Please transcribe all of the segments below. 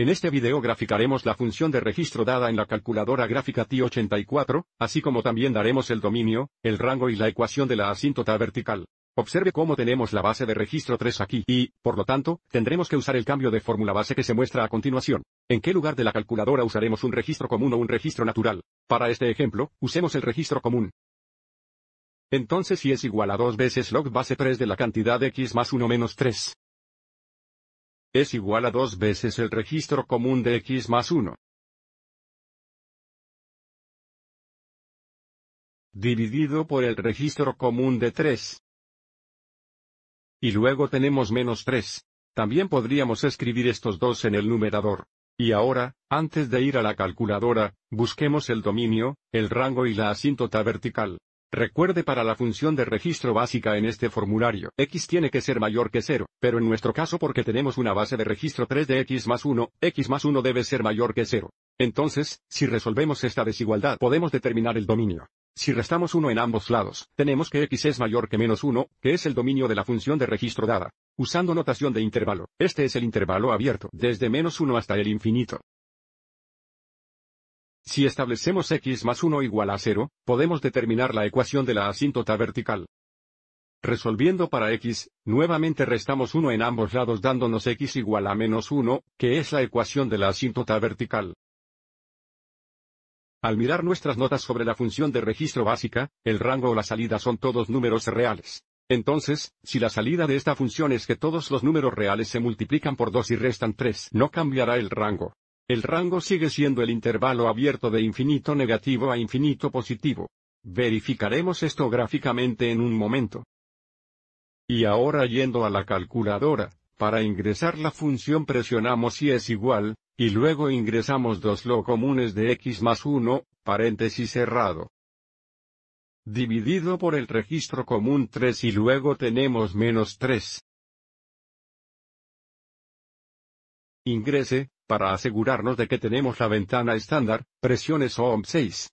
En este video graficaremos la función de registro dada en la calculadora gráfica t 84 así como también daremos el dominio, el rango y la ecuación de la asíntota vertical. Observe cómo tenemos la base de registro 3 aquí y, por lo tanto, tendremos que usar el cambio de fórmula base que se muestra a continuación. ¿En qué lugar de la calculadora usaremos un registro común o un registro natural? Para este ejemplo, usemos el registro común. Entonces si es igual a 2 veces log base 3 de la cantidad x más 1 menos 3 es igual a dos veces el registro común de x más 1. dividido por el registro común de 3. Y luego tenemos menos 3. También podríamos escribir estos dos en el numerador. Y ahora, antes de ir a la calculadora, busquemos el dominio, el rango y la asíntota vertical. Recuerde para la función de registro básica en este formulario, x tiene que ser mayor que 0, pero en nuestro caso porque tenemos una base de registro 3 de x más 1, x más 1 debe ser mayor que 0. Entonces, si resolvemos esta desigualdad podemos determinar el dominio. Si restamos 1 en ambos lados, tenemos que x es mayor que menos 1, que es el dominio de la función de registro dada. Usando notación de intervalo, este es el intervalo abierto desde menos 1 hasta el infinito. Si establecemos x más 1 igual a 0, podemos determinar la ecuación de la asíntota vertical. Resolviendo para x, nuevamente restamos 1 en ambos lados dándonos x igual a menos 1, que es la ecuación de la asíntota vertical. Al mirar nuestras notas sobre la función de registro básica, el rango o la salida son todos números reales. Entonces, si la salida de esta función es que todos los números reales se multiplican por 2 y restan 3, no cambiará el rango. El rango sigue siendo el intervalo abierto de infinito negativo a infinito positivo. Verificaremos esto gráficamente en un momento. Y ahora yendo a la calculadora, para ingresar la función presionamos si es igual, y luego ingresamos dos lo comunes de x más 1, paréntesis cerrado. Dividido por el registro común 3 y luego tenemos menos 3. Ingrese, para asegurarnos de que tenemos la ventana estándar, presiones om 6.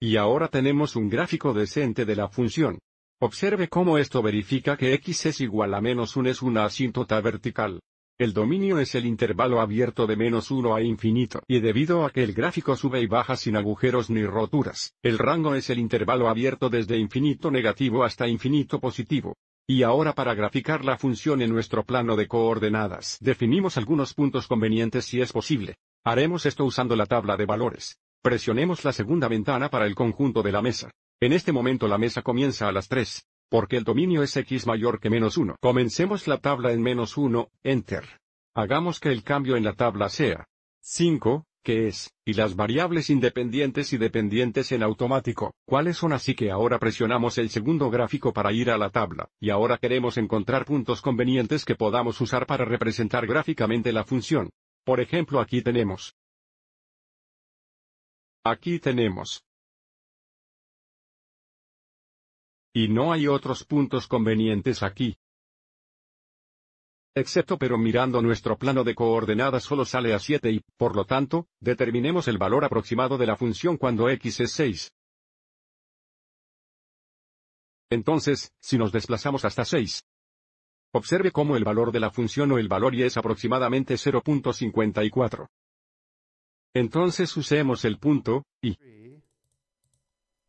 Y ahora tenemos un gráfico decente de la función. Observe cómo esto verifica que x es igual a menos 1 es una asíntota vertical. El dominio es el intervalo abierto de menos 1 a infinito, y debido a que el gráfico sube y baja sin agujeros ni roturas, el rango es el intervalo abierto desde infinito negativo hasta infinito positivo. Y ahora para graficar la función en nuestro plano de coordenadas, definimos algunos puntos convenientes si es posible. Haremos esto usando la tabla de valores. Presionemos la segunda ventana para el conjunto de la mesa. En este momento la mesa comienza a las 3, porque el dominio es x mayor que menos 1. Comencemos la tabla en menos 1, enter. Hagamos que el cambio en la tabla sea 5, Qué es, y las variables independientes y dependientes en automático, cuáles son así que ahora presionamos el segundo gráfico para ir a la tabla, y ahora queremos encontrar puntos convenientes que podamos usar para representar gráficamente la función. Por ejemplo aquí tenemos. Aquí tenemos. Y no hay otros puntos convenientes aquí. Excepto pero mirando nuestro plano de coordenadas solo sale a 7 y, por lo tanto, determinemos el valor aproximado de la función cuando x es 6. Entonces, si nos desplazamos hasta 6. Observe cómo el valor de la función o el valor y es aproximadamente 0.54. Entonces usemos el punto, y.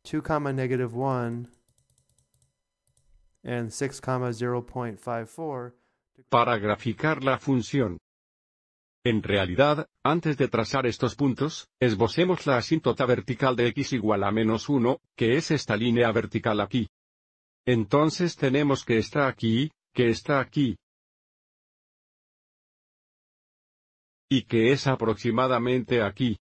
2, negative 1 6, 0.54 para graficar la función. En realidad, antes de trazar estos puntos, esbocemos la asíntota vertical de x igual a menos 1, que es esta línea vertical aquí. Entonces tenemos que está aquí, que está aquí. Y que es aproximadamente aquí.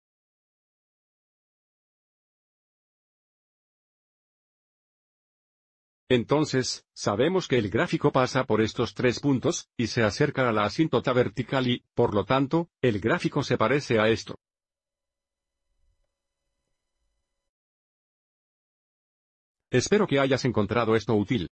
Entonces, sabemos que el gráfico pasa por estos tres puntos, y se acerca a la asíntota vertical y, por lo tanto, el gráfico se parece a esto. Espero que hayas encontrado esto útil.